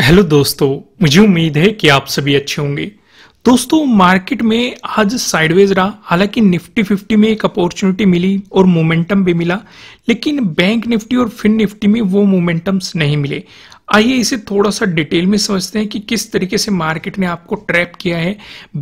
hello दोस्तों मुझे उम्मीद है कि आप सभी अच्छे होंगे दोस्तों मार्केट में आज साइडवेज रहा हालांकि निफ्टी फिफ्टी में एक अपॉर्चुनिटी मिली और मोमेंटम भी मिला लेकिन बैंक निफ्टी और फिन निफ्टी में वो मोमेंटम्स नहीं मिले आइए इसे थोड़ा सा डिटेल में समझते हैं कि किस तरीके से मार्केट ने आपको ट्रैप किया है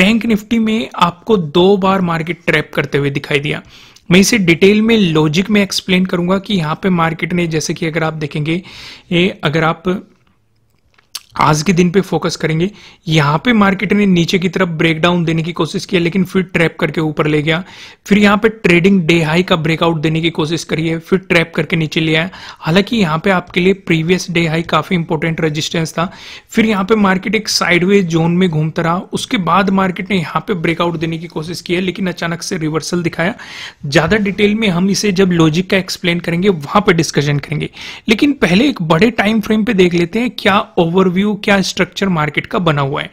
बैंक निफ्टी में आपको दो बार मार्केट ट्रैप करते हुए दिखाई दिया मैं इसे डिटेल में लॉजिक में एक्सप्लेन करूंगा कि यहाँ पे मार्केट ने जैसे कि अगर आप देखेंगे ए, अगर आप आज के दिन पे फोकस करेंगे यहाँ पे मार्केट ने नीचे की तरफ ब्रेक डाउन देने की कोशिश की लेकिन फिर ट्रैप करके ऊपर ले गया फिर यहाँ पे ट्रेडिंग डे हाई का ब्रेकआउट देने की कोशिश करी है फिर ट्रैप करके नीचे ले आया हालांकि यहाँ पे आपके लिए प्रीवियस डे हाई काफी इंपॉर्टेंट रजिस्टेंस था फिर यहाँ पे मार्केट एक साइडवे जोन में घूमता रहा उसके बाद मार्केट ने यहाँ पे ब्रेकआउट देने की कोशिश की है लेकिन अचानक से रिवर्सल दिखाया ज्यादा डिटेल में हम इसे जब लॉजिक का एक्सप्लेन करेंगे वहां पर डिस्कशन करेंगे लेकिन पहले एक बड़े टाइम फ्रेम पे देख लेते हैं क्या ओवरव्यू वैल्यू क्या स्ट्रक्चर मार्केट का बना हुआ है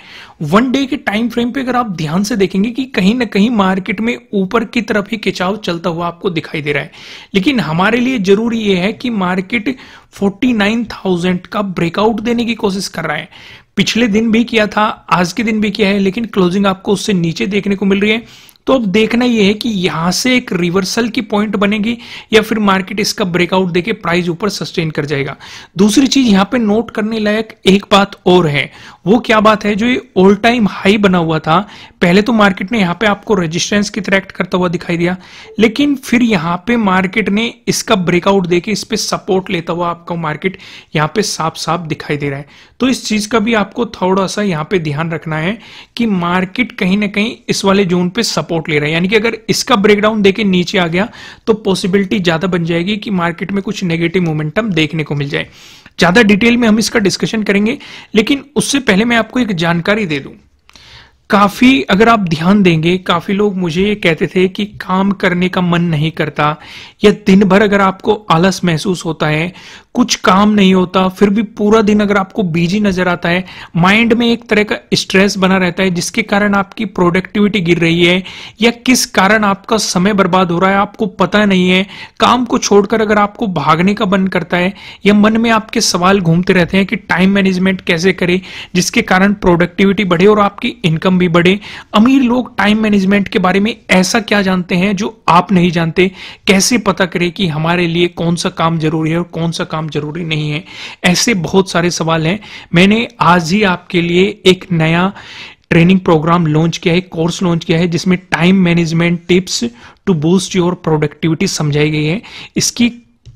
वन डे के टाइम फ्रेम पे अगर आप ध्यान से देखेंगे कि कहीं ना कहीं मार्केट में ऊपर की तरफ ही खिंचाव चलता हुआ आपको दिखाई दे रहा है लेकिन हमारे लिए जरूरी यह है कि मार्केट 49,000 का ब्रेकआउट देने की कोशिश कर रहा है पिछले दिन भी किया था आज के दिन भी किया है लेकिन क्लोजिंग आपको उससे नीचे देखने को मिल रही है तो अब देखना यह है कि यहां से एक रिवर्सल की पॉइंट बनेगी या फिर मार्केट इसका ब्रेकआउट देके प्राइस ऊपर सस्टेन कर जाएगा दूसरी चीज यहां पे नोट करने लायक एक बात और है वो क्या बात है जो ये ऑल टाइम हाई बना हुआ था पहले तो मार्केट ने यहां पे आपको रेजिस्टेंस की तरह एक्ट करता हुआ दिखाई दिया लेकिन फिर यहां पर मार्केट ने इसका ब्रेकआउट देके इस पे सपोर्ट लेता हुआ आपका मार्केट यहां पर साफ साफ दिखाई दे रहा है तो इस चीज का भी आपको थोड़ा सा यहां पे ध्यान रखना है कि मार्केट कहीं ना कहीं इस वाले जोन पे सपोर्ट सपोर्ट ले रहा है यानी कि अगर इसका ब्रेकडाउन देके नीचे आ गया तो पॉसिबिलिटी ज्यादा बन जाएगी कि मार्केट में कुछ नेगेटिव मोमेंटम देखने को मिल जाए ज्यादा डिटेल में हम इसका डिस्कशन करेंगे लेकिन उससे पहले मैं आपको एक जानकारी दे दूं काफी अगर आप ध्यान देंगे काफी लोग मुझे ये कहते थे कि काम करने का मन नहीं करता या दिन भर अगर आपको आलस महसूस होता है कुछ काम नहीं होता फिर भी पूरा दिन अगर आपको बिजी नजर आता है माइंड में एक तरह का स्ट्रेस बना रहता है जिसके कारण आपकी प्रोडक्टिविटी गिर रही है या किस कारण आपका समय बर्बाद हो रहा है आपको पता नहीं है काम को छोड़कर अगर आपको भागने का मन करता है या मन में आपके सवाल घूमते रहते हैं कि टाइम मैनेजमेंट कैसे करें जिसके कारण प्रोडक्टिविटी बढ़े और आपकी इनकम भी बढ़े अमीर लोग टाइम मैनेजमेंट के बारे में ऐसा क्या जानते हैं जो आप नहीं जानते कैसे पता करें कि हमारे लिए कौन सा काम जरूरी है और कौन सा काम काम जरूरी नहीं है ऐसे बहुत सारे सवाल हैं मैंने आज ही आपके लिए एक नया ट्रेनिंग प्रोग्राम लॉन्च किया है कोर्स लॉन्च किया है जिसमें time management tips to boost your productivity समझाई गई है इसकी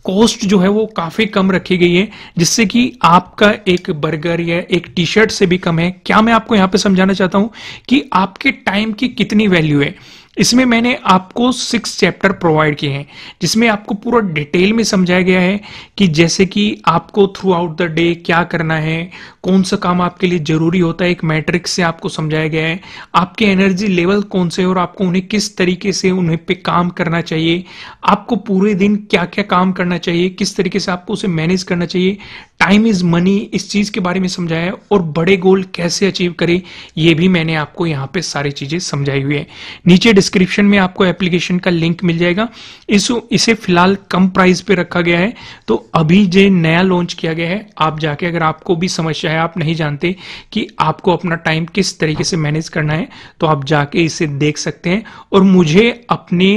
कॉस्ट जो है वो काफी कम रखी गई है जिससे कि आपका एक बर्गर या एक टी शर्ट से भी कम है क्या मैं आपको यहां पे समझाना चाहता हूं कि आपके टाइम की कितनी वैल्यू है इसमें मैंने आपको सिक्स चैप्टर प्रोवाइड किए हैं जिसमें आपको पूरा डिटेल में समझाया गया है कि जैसे कि आपको थ्रू आउट द डे क्या करना है कौन सा काम आपके लिए जरूरी होता है एक मैट्रिक्स से आपको समझाया गया है आपके एनर्जी लेवल कौन से और आपको उन्हें किस तरीके से उन्हें पे काम करना चाहिए आपको पूरे दिन क्या क्या काम करना चाहिए किस तरीके से आपको उसे मैनेज करना चाहिए टाइम इज मनी इस चीज के बारे में समझाया और बड़े गोल कैसे अचीव करें ये भी मैंने आपको यहाँ पे सारी चीजें समझाई हुई है नीचे डिस्क्रिप्शन में आपको एप्लीकेशन का लिंक मिल जाएगा इस इसे फिलहाल कम प्राइस पे रखा गया है तो अभी जो नया लॉन्च किया गया है आप जाके अगर आपको भी समस्या है आप नहीं जानते कि आपको अपना टाइम किस तरीके से मैनेज करना है तो आप जाके इसे देख सकते हैं और मुझे अपने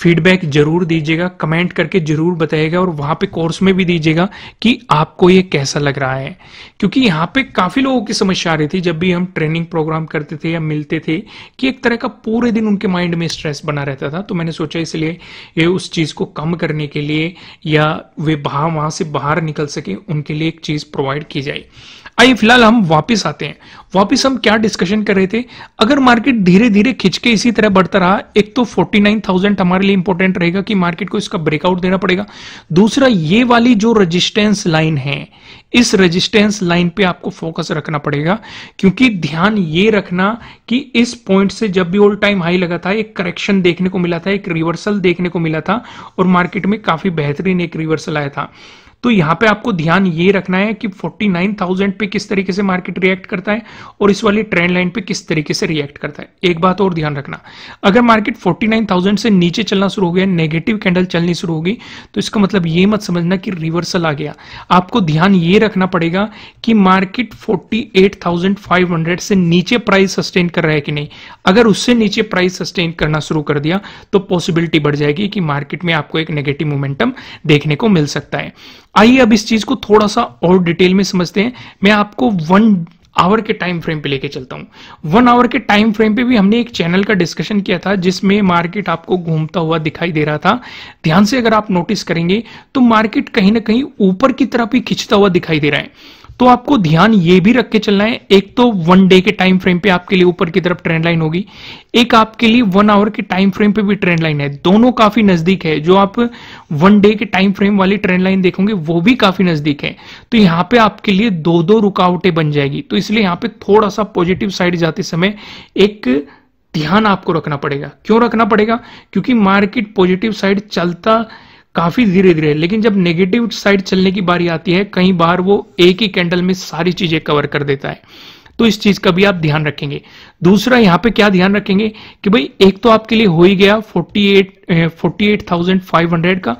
फीडबैक जरूर दीजिएगा कमेंट करके जरूर बताइएगा और वहाँ पे कोर्स में भी दीजिएगा कि आपको ये कैसा लग रहा है क्योंकि यहाँ पे काफ़ी लोगों की समस्या आ रही थी जब भी हम ट्रेनिंग प्रोग्राम करते थे या मिलते थे कि एक तरह का पूरे दिन उनके माइंड में स्ट्रेस बना रहता था तो मैंने सोचा इसलिए ये उस चीज़ को कम करने के लिए या वे बाहर वहाँ से बाहर निकल सके उनके लिए एक चीज़ प्रोवाइड की जाए आइए फिलहाल हम वापस आते हैं वापस हम क्या डिस्कशन कर रहे थे अगर मार्केट धीरे धीरे खिंच के इसी तरह बढ़ता रहा एक तो 49,000 हमारे लिए इंपॉर्टेंट रहेगा कि मार्केट को इसका ब्रेकआउट देना पड़ेगा दूसरा ये वाली जो रेजिस्टेंस लाइन है इस रेजिस्टेंस लाइन पे आपको फोकस रखना पड़ेगा क्योंकि ध्यान ये रखना कि इस पॉइंट से जब भी ऑल टाइम हाई लगा था एक करेक्शन देखने को मिला था एक रिवर्सल देखने को मिला था और मार्केट में काफी बेहतरीन एक रिवर्सल आया था तो यहां पे आपको ध्यान ये रखना है कि 49,000 पे किस तरीके से मार्केट रिएक्ट करता है और इस वाली ट्रेंड लाइन पे किस तरीके से रिएक्ट करता है एक बात और ध्यान रखना अगर मार्केट 49,000 से नीचे चलना शुरू हो गया नेगेटिव कैंडल चलनी शुरू होगी तो इसका मतलब ये मत समझना कि रिवर्सल आ गया आपको ध्यान ये रखना पड़ेगा कि मार्केट फोर्टी से नीचे प्राइस सस्टेन कर रहा है कि नहीं अगर उससे नीचे प्राइस सस्टेन करना शुरू कर दिया तो पॉसिबिलिटी बढ़ जाएगी कि मार्केट में आपको एक नेगेटिव मोमेंटम देखने को मिल सकता है आइए अब इस चीज को थोड़ा सा और डिटेल में समझते हैं मैं आपको वन आवर के टाइम फ्रेम पे लेके चलता हूं वन आवर के टाइम फ्रेम पे भी हमने एक चैनल का डिस्कशन किया था जिसमें मार्केट आपको घूमता हुआ दिखाई दे रहा था ध्यान से अगर आप नोटिस करेंगे तो मार्केट कहीं ना कहीं ऊपर की तरफ ही खिंचता हुआ दिखाई दे रहा है तो आपको ध्यान ये भी रख के चलना है एक तो वन डे के टाइम फ्रेम पे आपके लिए ऊपर की तरफ ट्रेंड लाइन होगी एक आपके लिए वन आवर के टाइम फ्रेम पे भी ट्रेंड लाइन है दोनों काफी नजदीक है जो आप वन डे के टाइम फ्रेम वाली ट्रेंड लाइन देखोगे वो भी काफी नजदीक है तो यहां पे आपके लिए दो दो रुकावटें बन जाएगी तो इसलिए यहां पर थोड़ा सा पॉजिटिव साइड जाते समय एक ध्यान आपको रखना पड़ेगा क्यों रखना पड़ेगा क्योंकि मार्केट पॉजिटिव साइड चलता काफी धीरे धीरे लेकिन जब नेगेटिव साइड चलने की बारी आती है कई बार वो एक ही कैंडल में सारी चीजें कवर कर देता है तो इस चीज का भी आप ध्यान रखेंगे दूसरा यहां पे क्या ध्यान रखेंगे कि भाई एक तो आपके लिए हो ही गया 48 48,500 का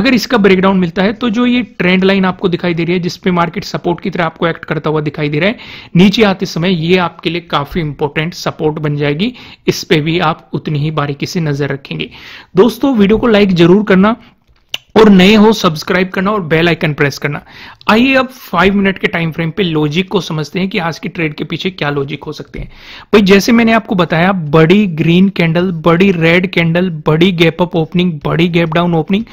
अगर इसका ब्रेकडाउन मिलता है तो जो ये ट्रेंड लाइन आपको दिखाई दे रही है जिसपे मार्केट सपोर्ट की तरह आपको एक्ट करता हुआ दिखाई दे रहा है नीचे आते समय ये आपके लिए काफी इंपॉर्टेंट सपोर्ट बन जाएगी इस पर भी आप उतनी ही बारीकी से नजर रखेंगे दोस्तों वीडियो को लाइक जरूर करना और नए हो सब्सक्राइब करना और बेल आइकन प्रेस करना आइए अब फाइव मिनट के टाइम फ्रेम पे लॉजिक को समझते हैं कि आज की ट्रेड के पीछे क्या लॉजिक हो सकते हैं भाई जैसे मैंने आपको बताया बड़ी ग्रीन कैंडल बड़ी रेड कैंडल बड़ी गैप अप ओपनिंग बड़ी गैप डाउन ओपनिंग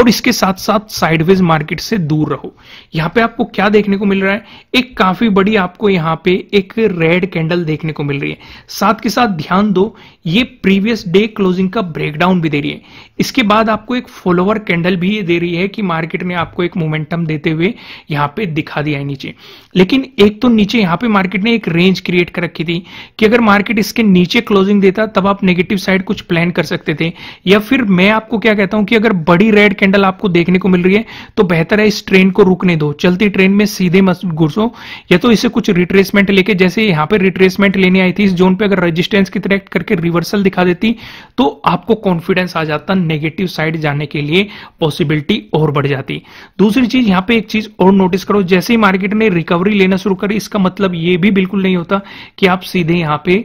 और इसके साथ साथ साइडवेज मार्केट से दूर रहो यहां पे आपको क्या देखने को मिल रहा है एक काफी बड़ी आपको यहां पे एक रेड कैंडल देखने को मिल रही है साथ के साथ ध्यान दो ये प्रीवियस डे क्लोजिंग का ब्रेकडाउन भी दे रही है इसके बाद आपको एक फॉलोअर कैंडल भी ये दे रही है कि मार्केट ने आपको एक मोमेंटम देते हुए यहाँ पे दिखा दिया है नीचे लेकिन एक तो नीचे यहाँ पे मार्केट ने एक रेंज क्रिएट कर रखी थी कि अगर मार्केट इसके नीचे क्लोजिंग देता तब आप नेगेटिव साइड कुछ प्लान कर सकते थे या फिर मैं आपको क्या कहता हूं कि अगर बड़ी रेड कैंडल आपको देखने को मिल रही है तो बेहतर है इस ट्रेन को रुकने दो चलती ट्रेन में सीधे घुसो या तो इसे कुछ रिट्रेसमेंट लेके जैसे यहाँ पे रिट्रेसमेंट लेने आई थी इस जोन पे अगर रजिस्टेंस की तरह करके रिवर्सल दिखा देती तो आपको कॉन्फिडेंस आ जाता नेगेटिव साइड जाने के लिए पॉसिबिलिटी और बढ़ जाती दूसरी चीज यहाँ पे एक चीज और जरूर नोटिस करो जैसे ही मार्केट ने रिकवरी लेना शुरू करी इसका मतलब ये भी बिल्कुल नहीं होता कि आप सीधे यहां पे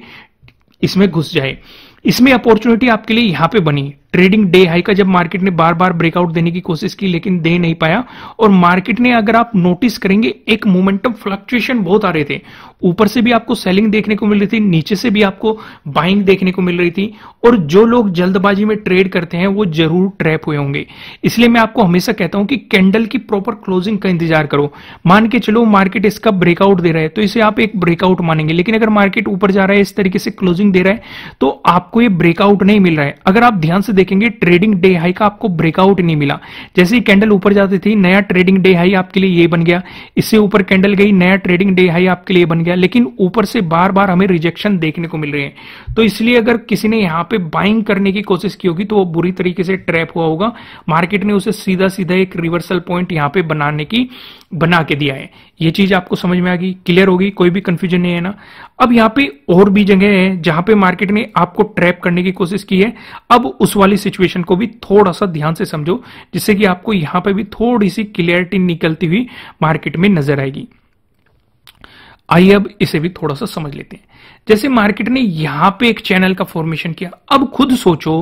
इसमें घुस जाए इसमें अपॉर्चुनिटी आपके लिए यहां पे बनी ट्रेडिंग डे हाई का जब मार्केट ने बार बार ब्रेकआउट देने की कोशिश की लेकिन दे नहीं पाया और मार्केट ने अगर आप नोटिस करेंगे एक मोमेंटम फ्लक्चुएशन बहुत आ रहे थे ऊपर से भी आपको सेलिंग देखने को मिल रही थी नीचे से भी आपको बाइंग देखने को मिल रही थी और जो लोग जल्दबाजी में ट्रेड करते हैं वो जरूर ट्रैप हुए होंगे इसलिए मैं आपको हमेशा कहता हूं कि कैंडल की प्रॉपर क्लोजिंग का इंतजार करो मान के चलो मार्केट इसका ब्रेकआउट दे रहा है तो इसे आप एक ब्रेकआउट मानेंगे लेकिन अगर मार्केट ऊपर जा रहा है इस तरीके से क्लोजिंग दे रहा है तो आपको ये ब्रेकआउट नहीं मिल रहा है अगर आप ध्यान से देखेंगे ट्रेडिंग डे हाई का आपको ब्रेकआउट नहीं मिला जैसे ही कैंडल ऊपर जाती थी नया ट्रेडिंग डे हाई आपके लिए ये बन गया इससे ऊपर कैंडल गई नया ट्रेडिंग डे हाई आपके लिए बन गया लेकिन ऊपर से बार बार हमें रिजेक्शन देखने को मिल रहे हैं तो इसलिए अगर किसी ने यहाँ पे बाइंग करने की कोशिश की होगी तो वो बुरी तरीके से ट्रैप हुआ होगा मार्केट ने उसे सीधा सीधा एक रिवर्सल पॉइंट यहाँ पे बनाने की बना के दिया है ये चीज आपको समझ में आ गई क्लियर होगी कोई भी कंफ्यूजन नहीं है ना अब यहाँ पे और भी जगह है जहां पे मार्केट ने आपको ट्रैप करने की कोशिश की है अब उस वाली सिचुएशन को भी थोड़ा सा ध्यान से समझो जिससे कि आपको यहां पे भी थोड़ी सी क्लियरिटी निकलती हुई मार्केट में नजर आएगी आइए अब इसे भी थोड़ा सा समझ लेते हैं जैसे मार्केट ने यहां पे एक चैनल का फॉर्मेशन किया अब खुद सोचो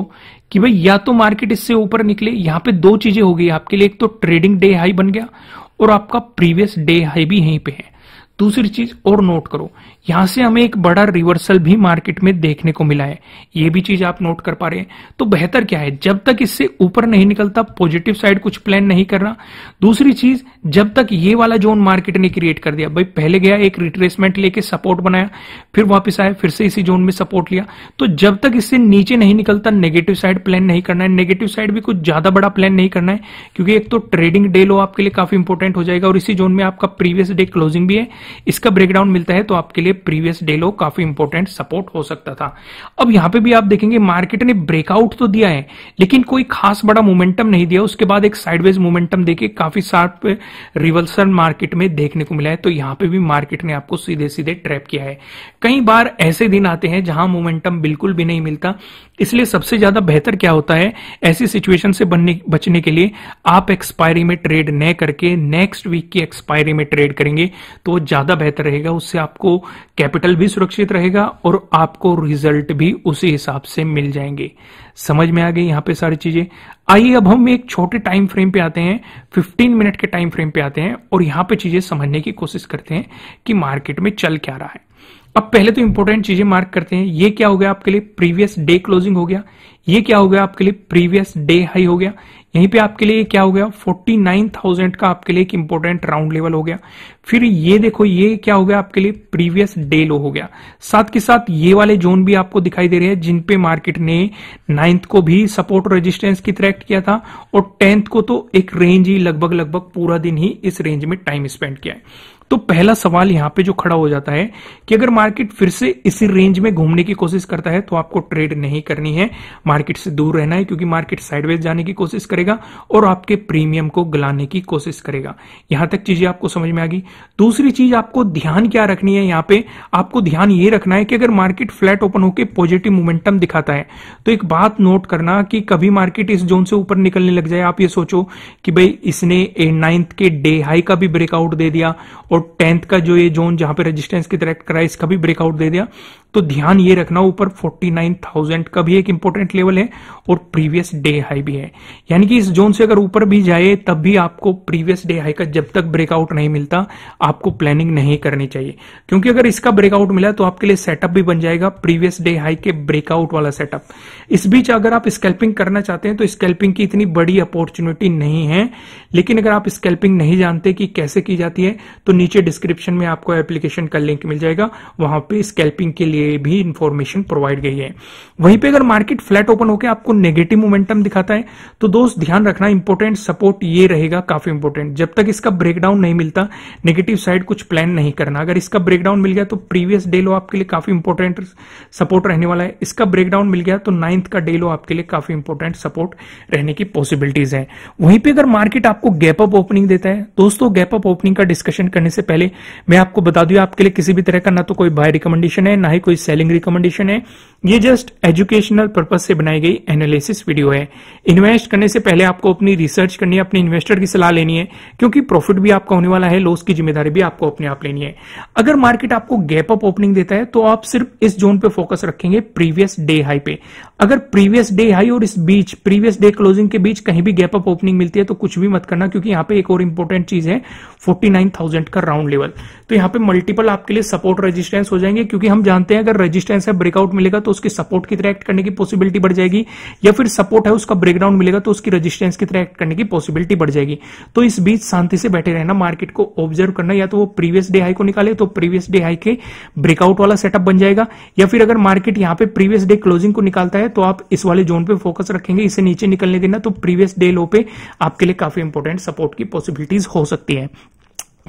कि भाई या तो मार्केट इससे ऊपर निकले यहां पे दो चीजें हो गई आपके लिए एक तो ट्रेडिंग डे हाई बन गया और आपका प्रीवियस डे है भी यहीं पे है दूसरी चीज और नोट करो यहां से हमें एक बड़ा रिवर्सल भी मार्केट में देखने को मिला है ये भी चीज आप नोट कर पा रहे हैं तो बेहतर क्या है जब तक इससे ऊपर नहीं निकलता पॉजिटिव साइड कुछ प्लान नहीं करना दूसरी चीज जब तक ये वाला जोन मार्केट ने क्रिएट कर दिया भाई पहले गया एक रिट्रेसमेंट लेके सपोर्ट बनाया फिर वापिस आया फिर से इसी जोन में सपोर्ट लिया तो जब तक इससे नीचे नहीं निकलता नेगेटिव साइड प्लान नहीं करना है नेगेटिव साइड भी कुछ ज्यादा बड़ा प्लान नहीं करना है क्योंकि एक तो ट्रेडिंग डे लो आपके लिए काफी इंपोर्टेंट हो जाएगा और इसी जोन में आपका प्रीवियस डे क्लोजिंग भी है इसका ब्रेकडाउन मिलता है तो आपके लिए प्रीवियस डे लो काफी इंपॉर्टेंट सपोर्ट हो सकता था अब यहां पे भी आप देखेंगे मार्केट ने ब्रेकआउट तो दिया है लेकिन कोई खास बड़ा मोमेंटम नहीं दिया उसके बाद एक साइडवेज मोमेंटम देके काफी शार्प रिवर्सल मार्केट में देखने को मिला है तो यहां पर भी मार्केट ने आपको सीधे सीधे ट्रैप किया है कई बार ऐसे दिन आते हैं जहां मोमेंटम बिल्कुल भी नहीं मिलता इसलिए सबसे ज्यादा बेहतर क्या होता है ऐसी सिचुएशन से बनने बचने के लिए आप एक्सपायरी में ट्रेड न करके नेक्स्ट वीक की एक्सपायरी में ट्रेड करेंगे तो ज्यादा बेहतर रहेगा उससे आपको कैपिटल भी सुरक्षित रहेगा और आपको रिजल्ट भी उसी हिसाब से मिल जाएंगे समझ में आ गई यहां पे सारी चीजें आइए अब हम एक छोटे टाइम फ्रेम पे आते हैं 15 मिनट के टाइम फ्रेम पे आते हैं और यहां पे चीजें समझने की कोशिश करते हैं कि मार्केट में चल क्या रहा है अब पहले तो इंपॉर्टेंट चीजें मार्क करते हैं ये क्या हो गया आपके लिए प्रीवियस डे क्लोजिंग हो गया ये क्या हो गया आपके लिए प्रीवियस डे हाई हो गया यहीं पे आपके लिए क्या हो गया 49,000 का आपके लिए एक इंपॉर्टेंट राउंड लेवल हो गया फिर ये देखो ये क्या हो गया आपके लिए प्रीवियस डे लो हो गया साथ के साथ ये वाले जोन भी आपको दिखाई दे रहे हैं जिन पे मार्केट ने नाइन्थ को भी सपोर्ट रेजिस्टेंस की तरह एक्ट किया था और टेंथ को तो एक रेंज ही लगभग लगभग पूरा दिन ही इस रेंज में टाइम स्पेंड किया है तो पहला सवाल यहां पे जो खड़ा हो जाता है कि अगर मार्केट फिर से इसी रेंज में घूमने की कोशिश करता है तो आपको ट्रेड नहीं करनी है मार्केट से दूर रहना है क्योंकि मार्केट साइडवेज जाने की कोशिश करेगा और आपके प्रीमियम को गलाने की कोशिश करेगा यहां तक चीजें आपको समझ में आ गई दूसरी चीज आपको ध्यान क्या रखनी है यहां पर आपको ध्यान ये रखना है कि अगर मार्केट फ्लैट ओपन होकर पॉजिटिव मोमेंटम दिखाता है तो एक बात नोट करना कि कभी मार्केट इस जोन से ऊपर निकलने लग जाए आप ये सोचो कि भाई इसने नाइन्थ के डे हाई का भी ब्रेकआउट दे दिया और टेंथ का जो ये जोन जहां पे रेजिस्टेंस की तरह करा इसका भी ब्रेकआउट दे दिया तो ध्यान ये रखना ऊपर 49,000 का भी एक इंपॉर्टेंट लेवल है और प्रीवियस डे हाई भी है यानी कि इस जोन से अगर ऊपर भी जाए तब भी आपको प्रीवियस डे हाई का जब तक ब्रेकआउट नहीं मिलता आपको प्लानिंग नहीं करनी चाहिए क्योंकि अगर इसका ब्रेकआउट मिला तो आपके लिए सेटअप भी बन जाएगा प्रीवियस डे हाई के ब्रेकआउट वाला सेटअप इस बीच अगर आप स्केल्पिंग करना चाहते हैं तो स्केल्पिंग की इतनी बड़ी अपॉर्चुनिटी नहीं है लेकिन अगर आप स्केल्पिंग नहीं जानते कि कैसे की जाती है तो नीचे डिस्क्रिप्शन में आपको एप्लीकेशन का लिंक मिल जाएगा वहां पर स्केल्पिंग के लिए ये भी इंफॉर्मेशन प्रोवाइड गई है वहीं पे अगर मार्केट फ्लैट ओपन होकर आपको नेगेटिव मोमेंटम दिखाता है तो दोस्त ध्यान रखना इंपॉर्टेंट सपोर्ट ये रहेगा काफी इंपॉर्टेंट जब तक इसका ब्रेकडाउन नहीं मिलता नेगेटिव साइड कुछ प्लान नहीं करना अगर इसका ब्रेकडाउन मिल गया तो प्रीवियस डे लो आपके लिए काफी इंपॉर्टेंट सपोर्ट रहने वाला है इसका ब्रेकडाउन मिल गया तो नाइन्थ का डे लो आपके लिए काफी इंपॉर्टेंट सपोर्ट रहने की पॉसिबिलिटीज है वहीं पर अगर मार्केट आपको गैप अप ओपनिंग देता है दोस्तों गैप अप ओपनिंग का डिस्कशन करने से पहले मैं आपको बता दू आपके लिए किसी भी तरह का ना तो कोई बाय रिकमेंडेशन है ना ही कोई कोई सेलिंग रिकमेंडेशन है ये जस्ट एजुकेशनल पर्पज से बनाई गई एनालिसिस वीडियो है इन्वेस्ट करने से पहले आपको अपनी रिसर्च करनी है अपने इन्वेस्टर की सलाह लेनी है क्योंकि प्रॉफिट भी आपका होने वाला है लॉस की जिम्मेदारी भी आपको अपने आप लेनी है अगर मार्केट आपको गैप अप ओपनिंग देता है तो आप सिर्फ इस जोन पे फोकस रखेंगे प्रीवियस डे हाई पे अगर प्रीवियस डे हाई और इस बीच प्रीवियस डे क्लोजिंग के बीच कहीं भी गैप अप ओपनिंग मिलती है तो कुछ भी मत करना क्योंकि यहां पे एक और इंपॉर्टेंट चीज है 49,000 का राउंड लेवल तो यहां पे मल्टीपल आपके लिए सपोर्ट रेजिस्टेंस हो जाएंगे क्योंकि हम जानते हैं अगर रेजिस्टेंस है ब्रेकआउट मिलेगा तो उसकी सपोर्ट की तरह एक्ट करने की पॉसिबिलिटी बढ़ जाएगी या फिर सपोर्ट है उसका ब्रेकडाउन मिलेगा तो उसकी रजिस्टेंस की तरह एक्ट करने की पॉसिबिलिटी बढ़ जाएगी तो इस बीच शांति से बैठे रहना मार्केट को ऑब्जर्व करना या तो वो प्रीवियस डे हाई को निकाले तो प्रीवियस डे हाई के ब्रेकआउट वाला सेटअप बन जाएगा या फिर अगर मार्केट यहां पर प्रीवियस डे क्लोजिंग को निकालता है तो आप इस वाले जोन पे फोकस रखेंगे इसे नीचे निकलने देना तो प्रीवियस डे लो पे आपके लिए काफी इंपॉर्टेंट सपोर्ट की पॉसिबिलिटीज हो सकती है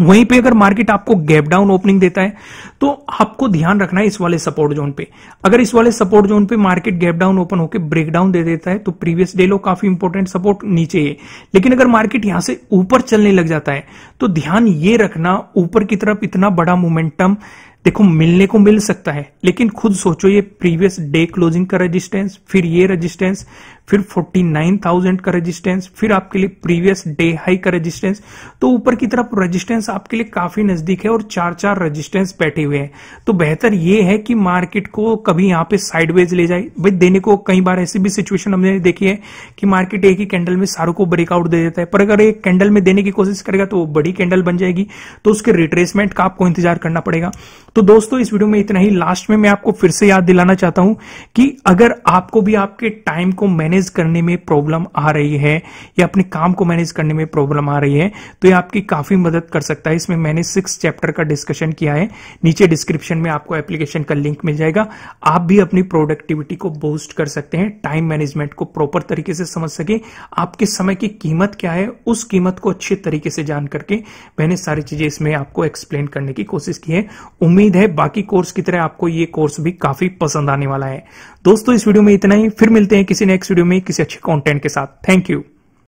वहीं पे अगर मार्केट आपको गैप डाउन ओपनिंग देता है तो आपको ध्यान रखना है इस वाले सपोर्ट जोन पे अगर इस वाले सपोर्ट जोन पे मार्केट गैप डाउन ओपन होकर ब्रेक डाउन दे देता है तो प्रीवियस डे लो काफी इंपॉर्टेंट सपोर्ट नीचे है लेकिन अगर मार्केट यहां से ऊपर चलने लग जाता है तो ध्यान ये रखना ऊपर की तरफ इतना बड़ा मोमेंटम देखो मिलने को मिल सकता है लेकिन खुद सोचो ये प्रीवियस डे क्लोजिंग का रेजिस्टेंस फिर ये रेजिस्टेंस फिर 49,000 का रेजिस्टेंस फिर आपके लिए प्रीवियस डे हाई का रेजिस्टेंस तो ऊपर की तरफ रेजिस्टेंस आपके लिए काफी नजदीक है और चार चार रेजिस्टेंस बैठे हुए हैं तो बेहतर ये है कि मार्केट को कभी यहां पे साइडवेज ले जाए भाई देने को कई बार ऐसी भी सिचुएशन हमने देखी है कि मार्केट एक ही कैंडल में सारों को ब्रेकआउट दे देता है पर अगर एक कैंडल में देने की कोशिश करेगा तो वो बड़ी कैंडल बन जाएगी तो उसके रिट्रेसमेंट का आपको इंतजार करना पड़ेगा तो दोस्तों इस वीडियो में इतना ही लास्ट में मैं आपको फिर से याद दिलाना चाहता हूं कि अगर आपको भी आपके टाइम को मैनेज मैनेज करने में प्रॉब्लम आ रही है या अपने काम को मैनेज करने में प्रॉब्लम आ रही है तो ये आपकी काफी मदद कर सकता है इसमें मैंने सिक्स चैप्टर का डिस्कशन किया है नीचे डिस्क्रिप्शन में आपको एप्लीकेशन का लिंक मिल जाएगा आप भी अपनी प्रोडक्टिविटी को बूस्ट कर सकते हैं टाइम मैनेजमेंट को प्रॉपर तरीके से समझ सके आपके समय की कीमत क्या है उस कीमत को अच्छे तरीके से जान करके मैंने सारी चीजें इसमें आपको एक्सप्लेन करने की कोशिश की है उम्मीद है बाकी कोर्स की तरह आपको ये कोर्स भी काफी पसंद आने वाला है दोस्तों इस वीडियो में इतना ही फिर मिलते हैं किसी नेक्स्ट वीडियो में किसी अच्छे कॉन्टेंट के साथ थैंक यू